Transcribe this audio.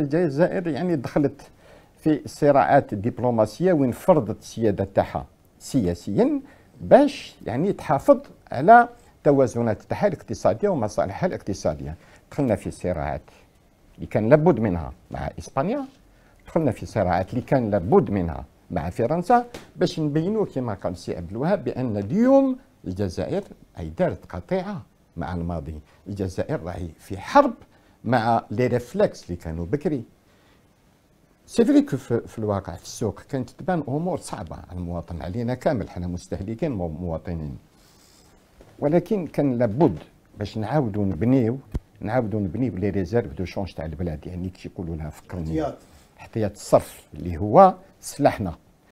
الجزائر يعني دخلت في صراعات دبلوماسيه وين فرضت السياده تاعها سياسيا باش يعني تحافظ على توازنات تاعها الاقتصاديه ومصالحها الاقتصاديه دخلنا في صراعات اللي كان لابد منها مع اسبانيا دخلنا في صراعات اللي كان لابد منها مع فرنسا باش نبينوا كما قال سي عبد الوهاب بان اليوم الجزائر اي دارت قطيعه مع الماضي الجزائر راهي في حرب مع لي ريفلكس اللي كانوا بكري سي في الواقع في السوق كانت تبان امور صعبه على المواطن علينا كامل حنا مستهلكين مواطنين ولكن كان لابد باش نعاودوا نبنيو نعاودوا نبنيو لي ريزيرف دو شونج تاع البلاد يعني كي يقولوا لها فكرني احتياط الصرف اللي هو سلاحنا